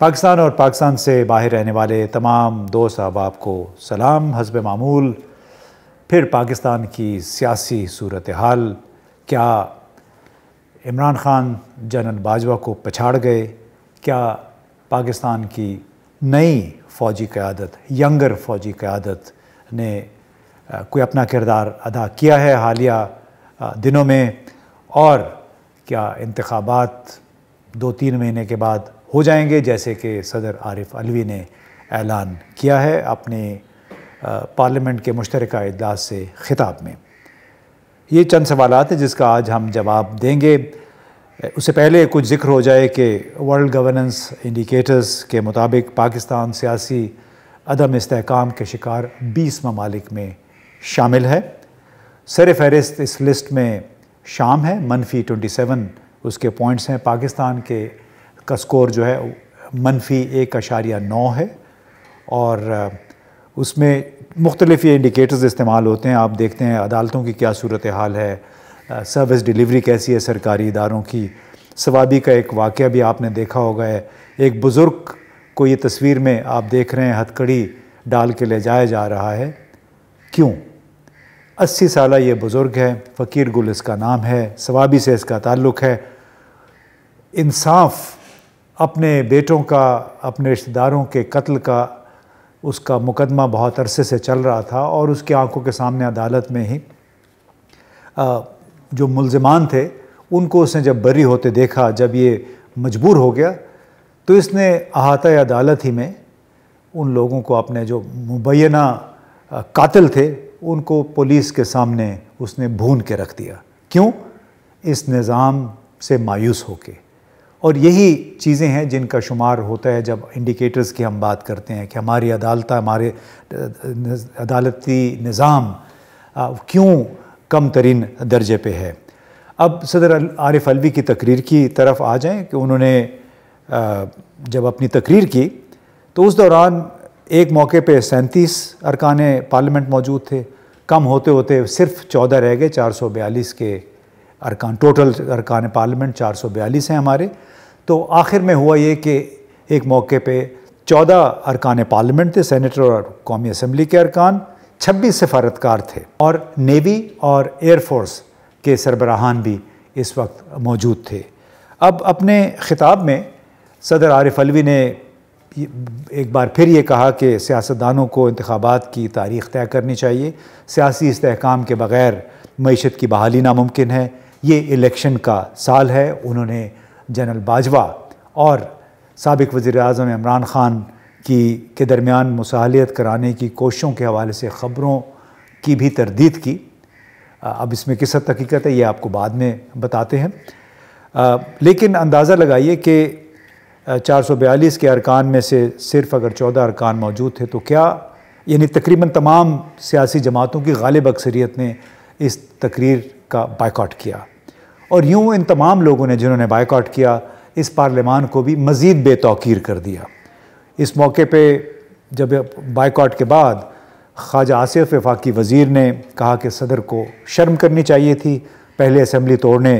पाकिस्तान और पाकिस्तान से बाहर रहने वाले तमाम दोस्त अहबाब को सलाम हजब मामूल फिर पाकिस्तान की सियासी सूरत हाल क्या इमरान ख़ान जनरल बाजवा को पछाड़ गए क्या पाकिस्तान की नई फ़ौजी क़्यादत यंगर फ़ौजी क़्यादत ने कोई अपना किरदार अदा किया है हालिया दिनों में और क्या इंतबात दो तीन महीने के बाद हो जाएंगे जैसे कि सदर आरिफ अलवी ने ऐलान किया है अपने पार्लियामेंट के मुश्तर अजलास से ख़िताब में ये चंद सवाल हैं जिसका आज हम जवाब देंगे उससे पहले कुछ जिक्र हो जाए कि वर्ल्ड गवर्नेंस इंडिकेटर्स के मुताबिक पाकिस्तान सियासी अदम इसकाम के शिकार 20 ममालिक में शामिल है सर फहरिस्त इस लिस्ट में शाम है मनफी 27 उसके पॉइंट्स हैं पाकिस्तान के का स्कोर जो है मनफी एक अशारिया नौ है और उसमें मुख्तलिफ ये इंडिकेटर्स इस्तेमाल होते हैं आप देखते हैं अदालतों की क्या सूरत हाल है सर्विस डिलीवरी कैसी है सरकारी इदारों की सवाबी का एक वाक़ भी आपने देखा होगा है एक बुज़ुर्ग को ये तस्वीर में आप देख रहे हैं हथकड़ी डाल के ले जाया जा रहा है क्यों अस्सी साल ये बुज़ुर्ग है फ़कीर गुल इसका नाम है सवाबी से इसका ताल्लुक़ है इंसाफ अपने बेटों का अपने रिश्तेदारों के कत्ल का उसका मुकदमा बहुत अरसे से चल रहा था और उसकी आंखों के सामने अदालत में ही जो मुलजमान थे उनको उसने जब बरी होते देखा जब ये मजबूर हो गया तो इसने अहाता अदालत ही में उन लोगों को अपने जो मुबैना कातिल थे उनको पुलिस के सामने उसने भून के रख दिया क्यों इस निज़ाम से मायूस होके और यही चीज़ें हैं जिनका शुमार होता है जब इंडिकेटर्स की हम बात करते हैं कि हमारी अदालत हमारे अदालती निज़ाम क्यों कम तरीन दर्जे पे है अब सदर आरिफ अलवी की तकरीर की तरफ आ जाएं कि उन्होंने जब अपनी तकरीर की तो उस दौरान एक मौके पे सैंतीस अरकान पार्लियामेंट मौजूद थे कम होते होते सिर्फ चौदह रह गए चार सौ बयालीस के अरकान टोटल अरकान पार्लियामेंट चार सौ बयालीस हैं हमारे तो आखिर में हुआ ये कि एक मौके पे चौदह अरकान पार्लियामेंट थे सेनेटर और कौमी असम्बली के अरकान छब्बीस सफारतकार थे और नेवी और एयरफोर्स के सरबराहान भी इस वक्त मौजूद थे अब अपने ख़िताब में सदर आरिफ अलवी ने एक बार फिर ये कहा कि सियासतदानों को इंतबात की तारीख तय करनी चाहिए सियासी इसकाम के बग़ैर मीशत की बहाली नामुमकिन है ये इलेक्शन का साल है उन्होंने जनरल बाजवा और सबक वज़ी अजम इमरान ख़ान की के दरमियान मसालियत कराने की कोशिशों के हवाले से ख़बरों की भी तरदीद की अब इसमें किस हद हकीकत है ये आपको बाद में बताते हैं आ, लेकिन अंदाज़ा लगाइए कि चार सौ बयालीस के अरकान में से सिर्फ अगर चौदह अरकान मौजूद थे तो क्या यानी तकरीबन तमाम सियासी जमातों की गालिब अक्सरियत ने इस तकरीर का बाइकआउट किया और यूँ इन तमाम लोगों ने जिन्होंने बाइकआउट किया इस पार्लियामान को भी मज़ीद बेतौकीर कर दिया इस मौके पर जब बाइकआउट के बाद ख्वाजा आसिफ वफाकी वज़ीर ने कहा कि सदर को शर्म करनी चाहिए थी पहले असम्बली तोड़ने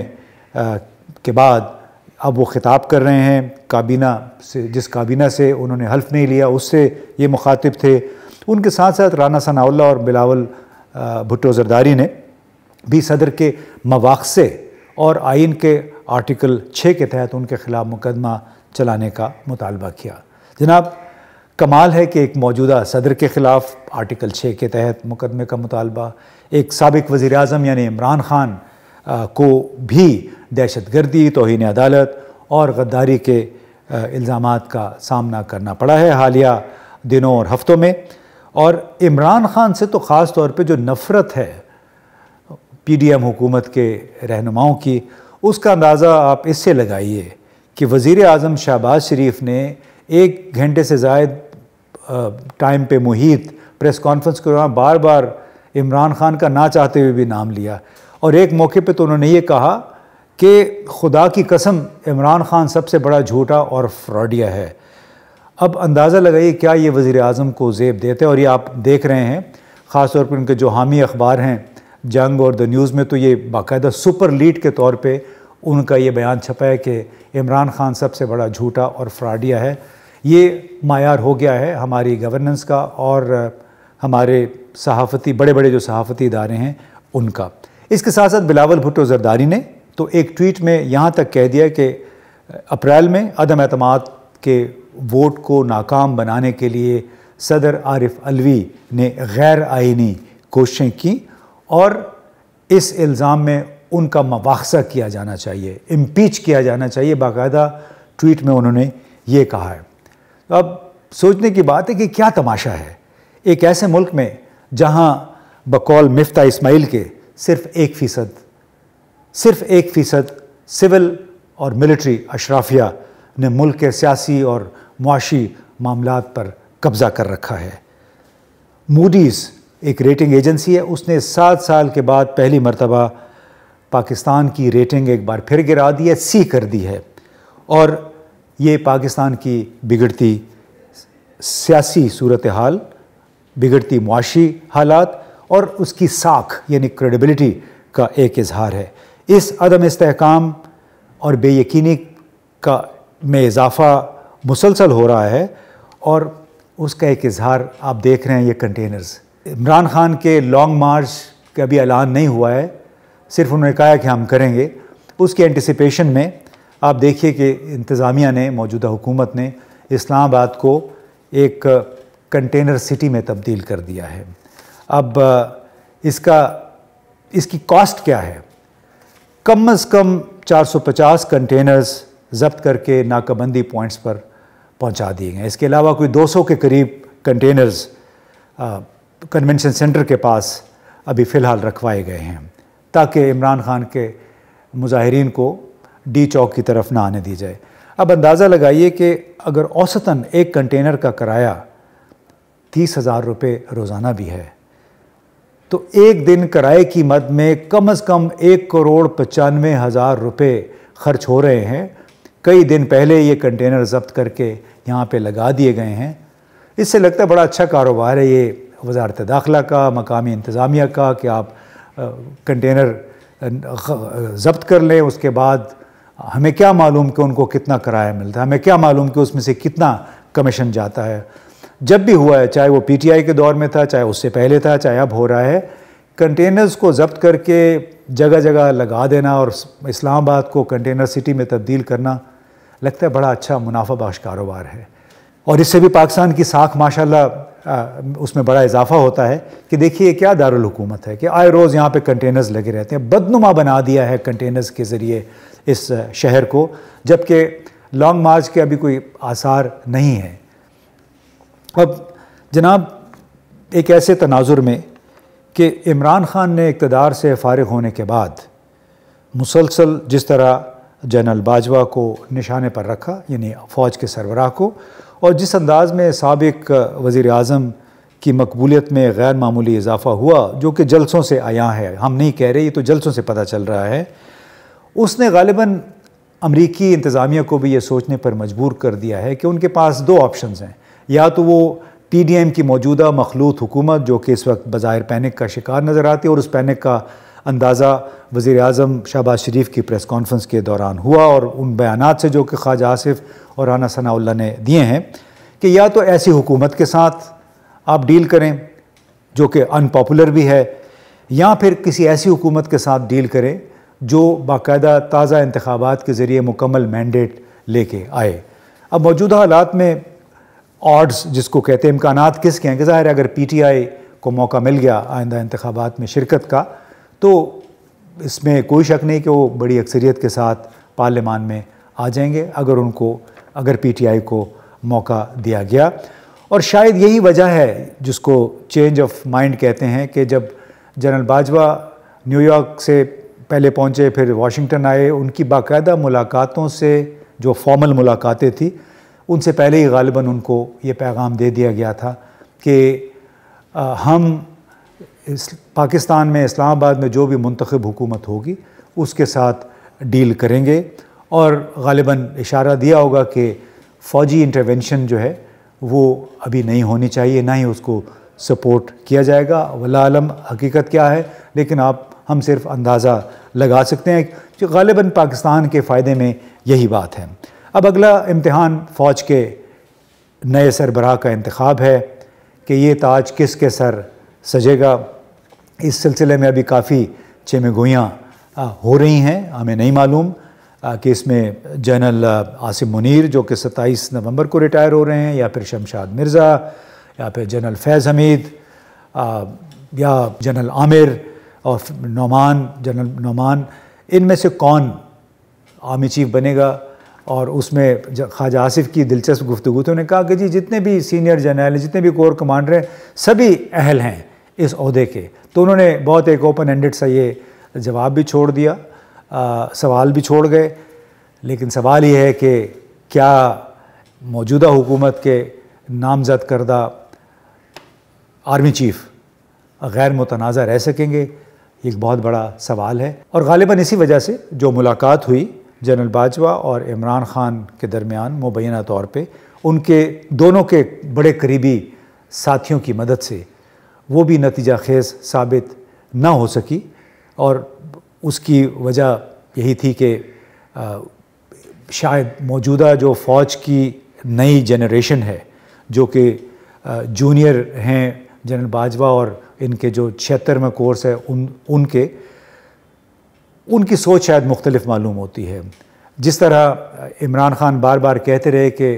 के बाद अब वो ख़िताब कर रहे हैं काबीना से जिस काबीना से उन्होंने हल्फ नहीं लिया उससे ये मुखातिब थे उनके साथ साथ राना सनाउल्ला और बिलावल भुट्टो जरदारी ने भी सदर के से और आइन के आर्टिकल छः के तहत उनके ख़िलाफ़ मुकदमा चलाने का मुतालबा किया जनाब कमाल है कि एक मौजूदा सदर के ख़िलाफ़ आर्टिकल छः के तहत मुकदमे का मुतालबा एक सबक वज़ी अजम यानी इमरान ख़ान को भी दहशत गर्दी तोहन अदालत और गद्दारी के इल्ज़ाम का सामना करना पड़ा है हालिया दिनों और हफ़्तों में और इमरान ख़ान से तो ख़ास तौर पर जो नफ़रत है पीडीएम हुकूमत के रहनुमाओं की उसका अंदाज़ा आप इससे लगाइए कि वज़ी अजम शहबाज शरीफ ने एक घंटे से जायद टाइम पे मुहित प्रेस कॉन्फ्रेंस के दौरान बार बार इमरान खान का ना चाहते हुए भी नाम लिया और एक मौके पे तो उन्होंने ये कहा कि खुदा की कसम इमरान खान सबसे बड़ा झूठा और फ्रॉडिया है अब अंदाज़ा लगाइए क्या ये वज़ी अजम को जेब देते और ये आप देख रहे हैं ख़ास तौर पर उनके जो हामी अखबार हैं जंग और द न्यूज़ में तो ये बाकायदा सुपर लीड के तौर पे उनका ये बयान छपा है कि इमरान खान सबसे बड़ा झूठा और फ्राडिया है ये मायार हो गया है हमारी गवर्नेंस का और हमारे सहाफ़ती बड़े बड़े जो सहाफ़ती इदारे हैं उनका इसके साथ साथ बिलावल भुट्टो जरदारी ने तो एक ट्वीट में यहाँ तक कह दिया कि अप्रैल में अदम अहतम के वोट को नाकाम बनाने के लिए सदर आरिफ अलवी ने गैर आइनी कोशिशें की और इस इल्ज़ाम में उनका मवाखसा किया जाना चाहिए इम्पीच किया जाना चाहिए बाकायदा ट्वीट में उन्होंने ये कहा है तो अब सोचने की बात है कि क्या तमाशा है एक ऐसे मुल्क में जहां बकौल मिफ्ता इस्माइल के सिर्फ एक फ़ीसद सिर्फ एक फ़ीसद सिविल और मिलिट्री अशराफिया ने मुल्क के सियासी और मुआशी मामला पर कब्ज़ा कर रखा है मूडीज़ एक रेटिंग एजेंसी है उसने सात साल के बाद पहली मरतबा पाकिस्तान की रेटिंग एक बार फिर गिरा दी है सी कर दी है और ये पाकिस्तान की बिगड़ती सियासी सूरत हाल बिगड़ती मुआशी हालात और उसकी साख यानी क्रेडिबिलिटी का एक इजहार है इस अदम इसकाम और बेयकीनी का में इजाफा मुसलसल हो रहा है और उसका एक इजहार आप देख रहे हैं ये कंटेनर्स इमरान खान के लॉन्ग मार्च का अभी ऐलान नहीं हुआ है सिर्फ उन्होंने कहा कि हम करेंगे उसके एंटिसिपेशन में आप देखिए कि इंतज़ामिया ने मौजूदा हुकूमत ने इस्लामाबाद को एक कंटेनर सिटी में तब्दील कर दिया है अब इसका इसकी कॉस्ट क्या है कम अज़ कम 450 कंटेनर्स जब्त करके नाकाबंदी पॉइंट्स पर पहुंचा दिए गए इसके अलावा कोई 200 के करीब कंटेनर्स कन्वेंशन सेंटर के पास अभी फ़िलहाल रखवाए गए हैं ताकि इमरान खान के मुजाहरीन को डी चौक की तरफ ना आने दी जाए अब अंदाज़ा लगाइए कि अगर औसतन एक कंटेनर का किराया तीस हज़ार रुपये रोज़ाना भी है तो एक दिन किराए की मद में कम अज़ कम एक करोड़ पचानवे हज़ार रुपये खर्च हो रहे हैं कई दिन पहले ये कंटेनर जब्त करके यहाँ पे लगा दिए गए हैं इससे लगता है बड़ा अच्छा कारोबार है ये वजारत दाखिला का मकामी इंतज़ामिया का कि आप कंटेनर जब्त कर लें उसके बाद हमें क्या मालूम कि उनको कितना किराया मिलता है हमें क्या मालूम कि उसमें से कितना कमीशन जाता है जब भी हुआ है चाहे वो पीटीआई के दौर में था चाहे उससे पहले था चाहे अब हो रहा है कंटेनर्स को जब्त करके जगह जगह लगा देना और इस्लामाबाद को कंटेनर सिटी में तब्दील करना लगता है बड़ा अच्छा मुनाफा बाश कारोबार है और इससे भी पाकिस्तान की साख माशाल्लाह उसमें बड़ा इजाफा होता है कि देखिए क्या दारकूमत है कि आए रोज़ यहाँ पे कंटेनर्स लगे रहते हैं बदनुमा बना दिया है कंटेनर्स के ज़रिए इस शहर को जबकि लॉन्ग मार्च के अभी कोई आसार नहीं है अब जनाब एक ऐसे तनाजुर में कि इमरान ख़ान ने इकतदार से फारग होने के बाद मुसलसल जिस तरह जनरल बाजवा को निशाने पर रखा यानी फ़ौज के सरबराह को और जिस अंदाज में सबक वज़ी अजम की मकबूलीत में गैर मामूली इजाफ़ा हुआ जो कि जलसों से आया है हम नहीं कह रहे ये तो जलसों से पता चल रहा है उसने गालिबा अमरीकी इंतज़ामिया को भी ये सोचने पर मजबूर कर दिया है कि उनके पास दो ऑप्शन हैं या तो वो टी डी एम की मौजूदा मखलूत हुकूमत जो कि इस वक्त बाज़ाहिर पैनिक का शिकार नज़र आती है और उस पैनिक का अंदाज़ा वज़ी अजम शहबाज शरीफ की प्रेस कॉन्फ्रेंस के दौरान हुआ और उन बयान से जो कि ख्वाजा आसफ़ और राना सना ने दिए हैं कि या तो ऐसी हुकूमत के साथ आप डील करें जो कि अनपॉपुलर भी है या फिर किसी ऐसी हुकूमत के साथ डील करें जो बाकायदा ताज़ा इंतबात के ज़रिए मुकम्मल मैंडेट लेके आए अब मौजूदा हालात में ऑड्स जिसको कहते हैं इम्कान किसके हैं कि ज़ाहिर अगर पी टी आई को मौका मिल गया आइंदा इंतबात में शिरकत का तो इसमें कोई शक नहीं कि वो बड़ी अक्सरियत के साथ पार्लियामान में आ जाएंगे अगर उनको अगर पीटीआई को मौका दिया गया और शायद यही वजह है जिसको चेंज ऑफ माइंड कहते हैं कि जब जनरल बाजवा न्यूयॉर्क से पहले पहुंचे फिर वाशिंगटन आए उनकी बाकायदा मुलाकातों से जो फॉर्मल मुलाकातें थी उनसे पहले ही गालिबा उनको ये पैगाम दे दिया गया था कि हम इस पाकिस्तान में इस्लामाबाद में जो भी मंतखब हुकूमत होगी उसके साथ डील करेंगे और गालिबा इशारा दिया होगा कि फ़ौजी इंटरवेंशन जो है वो अभी नहीं होनी चाहिए ना ही उसको सपोर्ट किया जाएगा वालम हकीकत क्या है लेकिन आप हम सिर्फ अंदाज़ा लगा सकते हैं कि गालिबा पाकिस्तान के फ़ायदे में यही बात है अब अगला इम्तहान फ़ौज के नए सरबराह का इंतखब है कि ये ताज किस के सर सजेगा इस सिलसिले में अभी काफ़ी चेमेगोयाँ हो रही हैं हमें नहीं मालूम कि इसमें जनरल आसिम मुनीर जो कि 27 नवंबर को रिटायर हो रहे हैं या फिर शमशाद मिर्ज़ा या फिर जनरल फैज़ हमीद या जनरल आमिर और नौमान जनरल नौमान इनमें से कौन आर्मी चीफ बनेगा और उसमें ख्वाजा आसिफ की दिलचस्प गुफ्तु थी तो उन्होंने कहा कि जी जितने भी सीनियर जनरल जितने भी कोर कमांडर हैं सभी अहल हैं इस अहदे के तो उन्होंने बहुत एक ओपन एंडेड सा ये जवाब भी छोड़ दिया आ, सवाल भी छोड़ गए लेकिन सवाल ये है कि क्या मौजूदा हुकूमत के नामजद करदा आर्मी चीफ गैर मुतनाज़ रह सकेंगे एक बहुत बड़ा सवाल है और गालिबा इसी वजह से जो मुलाकात हुई जनरल बाजवा और इमरान ख़ान के दरमियान मुबैना तौर पर उनके दोनों के बड़े करीबी साथियों की मदद से वो भी नतीजा खेज साबित ना हो सकी और उसकी वजह यही थी कि शायद मौजूदा जो फ़ौज की नई जनरेशन है जो कि जूनियर हैं जनरल बाजवा और इनके जो छिहत्तर में कोर्स है उन उनके उनकी सोच शायद मुख्तलिफ मालूम होती है जिस तरह इमरान ख़ान बार बार कहते रहे कि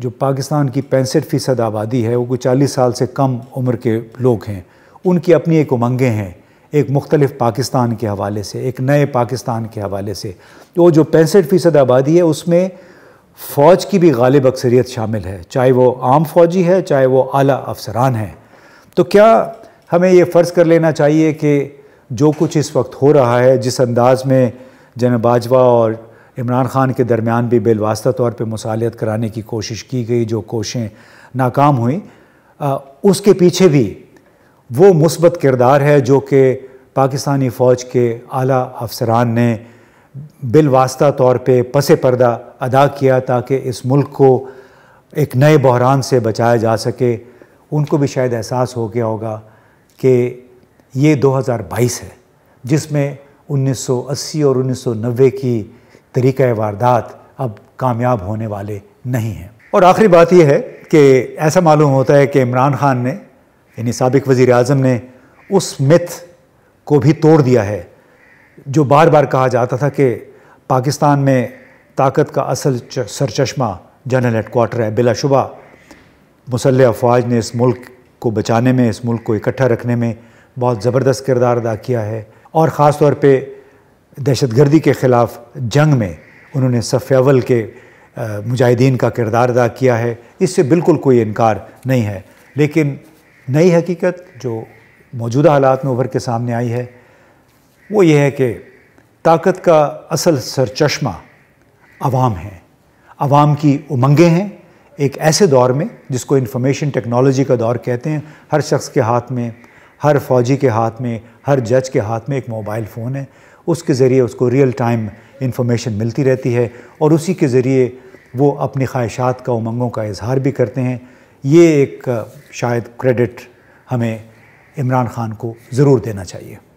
जो पाकिस्तान की पैंसठ फ़ीसद आबादी है वो कुछ चालीस साल से कम उम्र के लोग हैं उनकी अपनी एक उमंगें हैं एक मुख्तलिफ पाकिस्तान के हवाले से एक नए पाकिस्तान के हवाले से वो जो पैंसठ फ़ीसद आबादी है उसमें फ़ौज की भी गालिब अक्सरियत शामिल है चाहे वो आम फौजी है चाहे वो आला अफसरान हैं तो क्या हमें ये फ़र्ज़ कर लेना चाहिए कि जो कुछ इस वक्त हो रहा है जिस अंदाज़ में जन बाजवा और इमरान खान के दरमियान भी बेलवास्ता तौर पर मसालियत कराने की कोशिश की गई जो कोशें नाकाम हुई उसके पीछे भी वो मुस्बत किरदार है जो कि पाकिस्तानी फ़ौज के आला अफसरान ने बिलवास्ता तौर पर पसे पर्दा अदा किया ताकि इस मुल्क को एक नए बहरान से बचाया जा सके उनको भी शायद एहसास हो गया होगा कि ये 2022 है जिसमें 1980 और 1990 की तरीक़ वारदात अब कामयाब होने वाले नहीं हैं और आखिरी बात यह है कि ऐसा मालूम होता है कि इमरान खान ने यानी सबक वज़ी अजम ने उस मिथ को भी तोड़ दिया है जो बार बार कहा जाता था कि पाकिस्तान में ताकत का असल सरचश्मा जनरल हेडकोार्टर है बिलाशुबा मुसल अफवाज ने इस मुल्क को बचाने में इस मुल्क को इकट्ठा रखने में बहुत ज़बरदस्त किरदार अदा किया है और ख़ास तौर पर दहशतगर्दी के ख़िलाफ़ जंग में उन्होंने सफ़ेवल के मुजाहिदीन का किरदार अदा किया है इससे बिल्कुल कोई इनकार नहीं है लेकिन नई हकीकत जो मौजूदा हालात में उभर के सामने आई है वो ये है कि ताकत का असल सरचश्मा आवाम है आवाम की उमंगें हैं एक ऐसे दौर में जिसको इंफॉर्मेशन टेक्नोलॉजी का दौर कहते हैं हर शख्स के हाथ में हर फौजी के हाथ में हर जज के हाथ में एक मोबाइल फ़ोन है उसके ज़रिए उसको रियल टाइम इन्फॉर्मेशन मिलती रहती है और उसी के ज़रिए वो अपनी ख्वाहिशात का उमंगों का इजहार भी करते हैं ये एक शायद क्रेडिट हमें इमरान ख़ान को ज़रूर देना चाहिए